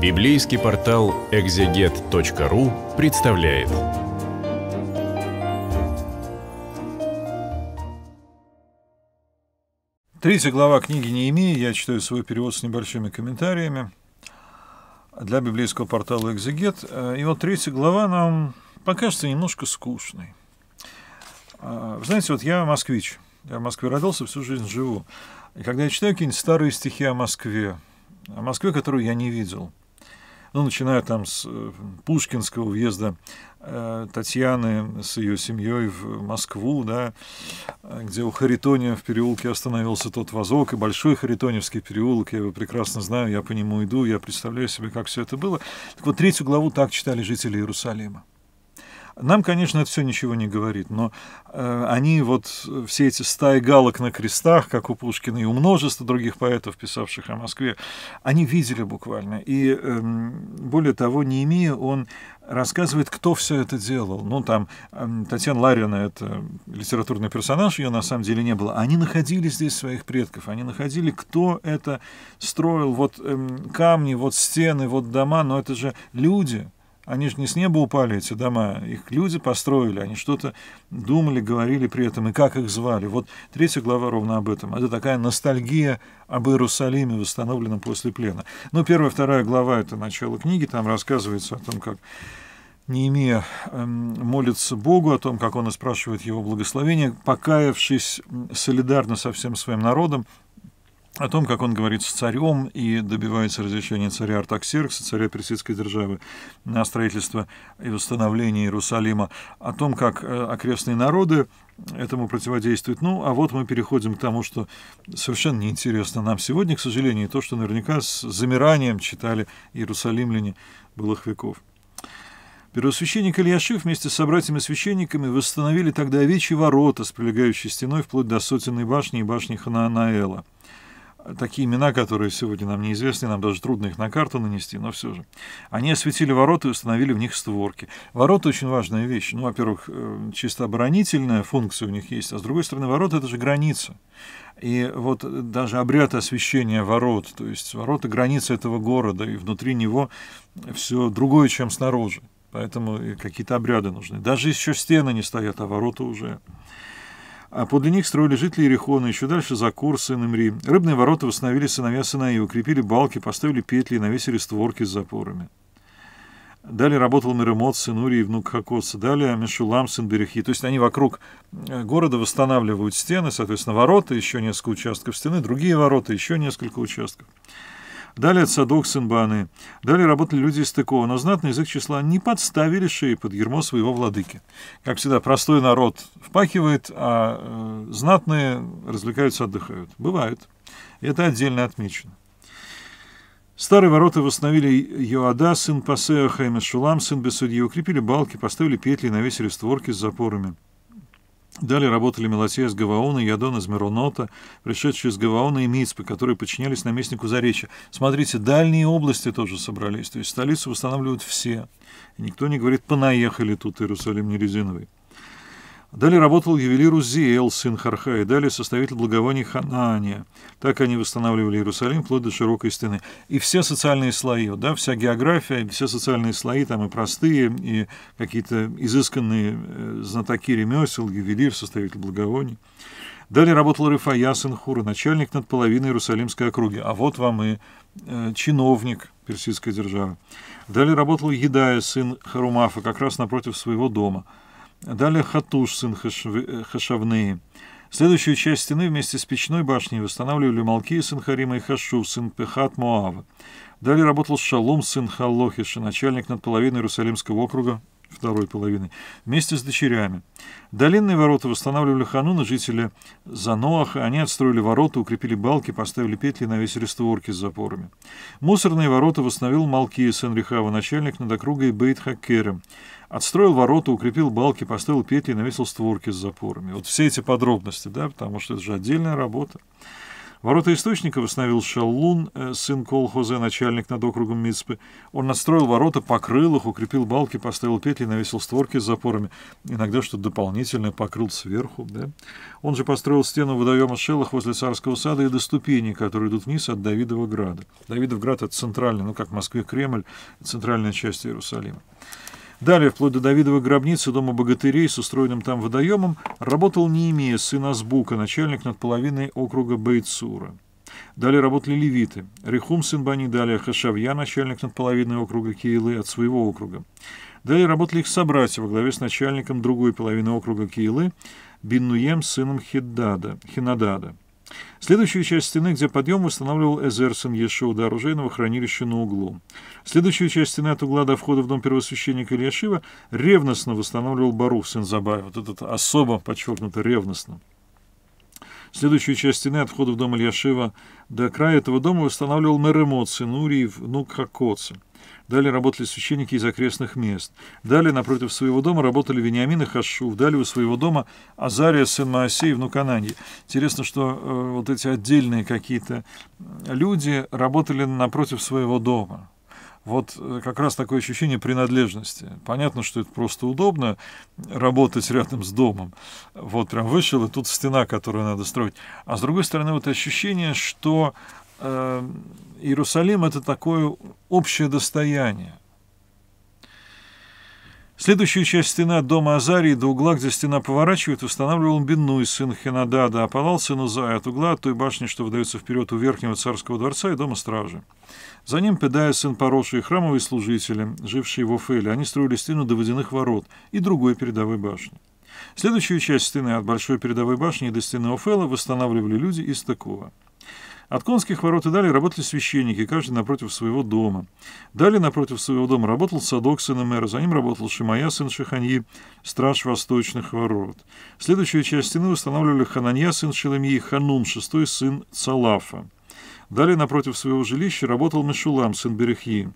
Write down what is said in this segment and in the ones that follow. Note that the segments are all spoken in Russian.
Библейский портал экзегет.ру представляет. Третья глава книги Неемии, я читаю свой перевод с небольшими комментариями для библейского портала «Экзегет». И вот третья глава нам покажется немножко скучной. А, вы знаете, вот я москвич, я в Москве родился, всю жизнь живу. И когда я читаю какие-нибудь старые стихи о Москве, о Москве, которую я не видел – ну, начиная там с э, Пушкинского въезда э, Татьяны с ее семьей в Москву, да, где у Харитония в переулке остановился тот вазок, и большой Харитоневский переулок, я его прекрасно знаю, я по нему иду, я представляю себе, как все это было. Так вот, третью главу так читали жители Иерусалима. Нам, конечно, это все ничего не говорит, но э, они вот э, все эти стаи галок на крестах, как у Пушкина и у множества других поэтов, писавших о Москве, они видели буквально. И э, более того, не имея, он рассказывает, кто все это делал. Ну, там э, Татьяна Ларина — это литературный персонаж, ее на самом деле не было. Они находили здесь своих предков, они находили, кто это строил. Вот э, камни, вот стены, вот дома, но это же люди — они же не с неба упали, эти дома. Их люди построили, они что-то думали, говорили при этом, и как их звали. Вот третья глава ровно об этом. Это такая ностальгия об Иерусалиме, восстановленном после плена. Но ну, первая, вторая глава – это начало книги, там рассказывается о том, как Неемия эм, молится Богу о том, как он и спрашивает его благословения, покаявшись солидарно со всем своим народом, о том, как он говорит с царем и добивается разрешения царя Артаксеркса, царя персидской державы, на строительство и восстановление Иерусалима, о том, как э, окрестные народы этому противодействуют. Ну, а вот мы переходим к тому, что совершенно неинтересно нам сегодня, к сожалению, и то, что наверняка с замиранием читали иерусалимляне былых веков. Первосвященник Ильяшив вместе с собратьями-священниками восстановили тогда овечьи ворота с прилегающей стеной вплоть до Сотенной башни и башни Хананаэла такие имена, которые сегодня нам неизвестны, нам даже трудно их на карту нанести, но все же. Они осветили ворота и установили в них створки. Ворота очень важная вещь. Ну, во-первых, э, чисто оборонительная функция у них есть, а с другой стороны, ворота — это же граница. И вот даже обряд освещения ворот, то есть ворота — граница этого города, и внутри него все другое, чем снаружи. Поэтому какие-то обряды нужны. Даже еще стены не стоят, а ворота уже а Подле них строили жители Ерехона, еще дальше Закур, сын Имри. Рыбные ворота восстановили сыновья и укрепили балки, поставили петли и навесили створки с запорами. Далее работал Меремот, сын Урии, внук Хакоса. Далее Мишулам, сын Берехи. То есть они вокруг э, города восстанавливают стены, соответственно, ворота, еще несколько участков стены, другие ворота, еще несколько участков. Далее от Садок Сынбаны. Далее работали люди из такого, но знатный язык числа не подставили шеи под ермо своего владыки. Как всегда, простой народ впахивает, а э, знатные развлекаются, отдыхают. Бывает. Это отдельно отмечено. Старые ворота восстановили Йоада, сын Пасеаха и Мешулам, сын Бесудьи, укрепили балки, поставили петли и навесили створки с запорами. Далее работали Мелосея с Гаваона, Ядон из Миронота, пришедшие из Гаваона и Мицпы, которые подчинялись наместнику Заречья. Смотрите, дальние области тоже собрались, то есть столицу восстанавливают все. И никто не говорит, понаехали тут Иерусалим не резиновый. Далее работал ювелир Узиэл, сын Харха, и далее составитель благовоний Ханания. Так они восстанавливали Иерусалим вплоть до широкой стены. И все социальные слои, да, вся география, все социальные слои, там и простые, и какие-то изысканные э, знатоки ремесел, ювелир, составитель благовоний. Далее работал Рафая сын Хура, начальник над половиной Иерусалимской округи. А вот вам и э, чиновник персидской державы. Далее работал Едая, сын Харумафа, как раз напротив своего дома – Далее Хатуш, сын э, Хашавные. Следующую часть стены вместе с печной башней восстанавливали Малки, сын Харима и Хашу, сын Пехат Моава. Далее работал Шалом, сын Халлохиша, начальник над половиной Иерусалимского округа, второй половины, вместе с дочерями. Долинные ворота восстанавливали хануны, жители Заноаха. Они отстроили ворота, укрепили балки, поставили петли и навесили створки с запорами. Мусорные ворота восстановил Малкия сын Рихава, начальник над округой Бейт Хаккерем. Отстроил ворота, укрепил балки, поставил петли и навесил створки с запорами. Вот все эти подробности, да, потому что это же отдельная работа. Ворота источника восстановил Шаллун, э, сын колхоза, начальник над округом Мицпы. Он настроил ворота, покрыл их, укрепил балки, поставил петли, навесил створки с запорами. Иногда что-то дополнительное покрыл сверху. Да? Он же построил стену водоема Шелах возле царского сада и до ступеней, которые идут вниз от Давидова града. Давидов град — это центральный, ну как в Москве Кремль, центральная часть Иерусалима. Далее, вплоть до Давидовой гробницы дома богатырей с устроенным там водоемом, работал не сын Азбука, начальник над половиной округа Бейтсура. Далее работали левиты. Рехум сын Бани, далее Хашавья, начальник над половиной округа Киилы от своего округа. Далее работали их собратья во главе с начальником другой половины округа Киилы, Биннуем сыном Хиддада, Хинадада. Следующую часть стены, где подъем, устанавливал Эзерсон Ешуда, оружейного хранилища на углу. Следующую часть стены от угла до входа в дом первосвященника Ильяшива ревностно восстанавливал Барух Сензабаев. Вот этот особо подчеркнуто ревностно. Следующую часть стены от входа в дом Ильяшива до края этого дома восстанавливал Меремот, сын Уриев, внук Хакоцин. Далее работали священники из окрестных мест. Далее напротив своего дома работали Вениамин и Хашув. Далее у своего дома Азария, сын Моисей, внук Ананьи. Интересно, что э, вот эти отдельные какие-то э, люди работали напротив своего дома вот э, как раз такое ощущение принадлежности. Понятно, что это просто удобно работать рядом с домом. Вот прям вышел, и тут стена, которую надо строить. А с другой стороны, вот ощущение, что э, Иерусалим это такое общее достояние. Следующую часть стены от дома Азарии до угла, где стена поворачивает, устанавливал Бенну из сына Хенадада, а Палал сына Зая от угла от той башни, что выдается вперед у верхнего царского дворца и дома стражи. За ним Педая, сын Пороши и храмовые служители, жившие в Офеле, они строили стену до водяных ворот и другой передовой башни. Следующую часть стены от большой передовой башни до стены Офела восстанавливали люди из Такова. От конских ворот и далее работали священники, каждый напротив своего дома. Далее напротив своего дома работал садок сына мэра, за ним работал Шимая, сын Шиханьи, страж восточных ворот. Следующую часть стены устанавливали Хананья, сын Шелемии, Ханун, шестой сын Цалафа. Далее напротив своего жилища работал Мишулам, сын Берехии.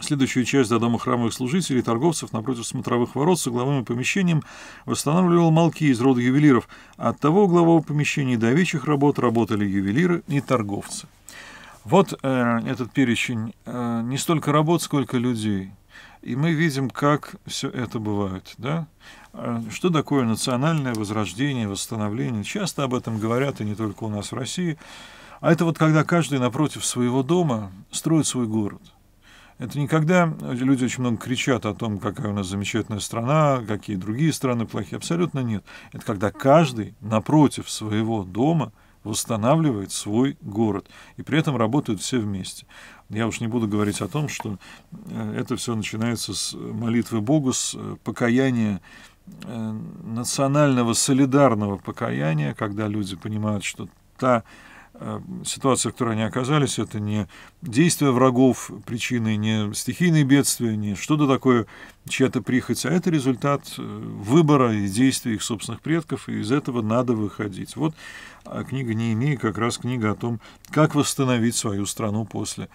Следующую часть до дома храмовых служителей и торговцев напротив смотровых ворот с угловым помещением восстанавливал молки из рода ювелиров. От того углового помещения до овечьих работ работали ювелиры и торговцы. Вот э, этот перечень э, не столько работ, сколько людей. И мы видим, как все это бывает. Да? Э, что такое национальное возрождение, восстановление? Часто об этом говорят, и не только у нас в России. А это вот когда каждый напротив своего дома строит свой город – это никогда люди очень много кричат о том, какая у нас замечательная страна, какие другие страны плохие. Абсолютно нет. Это когда каждый напротив своего дома восстанавливает свой город. И при этом работают все вместе. Я уж не буду говорить о том, что э, это все начинается с молитвы Богу, с э, покаяния э, национального солидарного покаяния, когда люди понимают, что та ситуация, в которой они оказались, это не действия врагов причины, не стихийные бедствия, не что-то такое, чья-то прихоть, а это результат э, выбора и действий их собственных предков, и из этого надо выходить. Вот а, книга не имея как раз книга о том, как восстановить свою страну после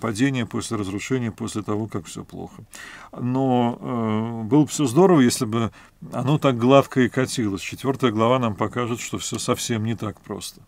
падения, после разрушения, после того, как все плохо. Но э, было бы все здорово, если бы оно так гладко и катилось. Четвертая глава нам покажет, что все совсем не так просто.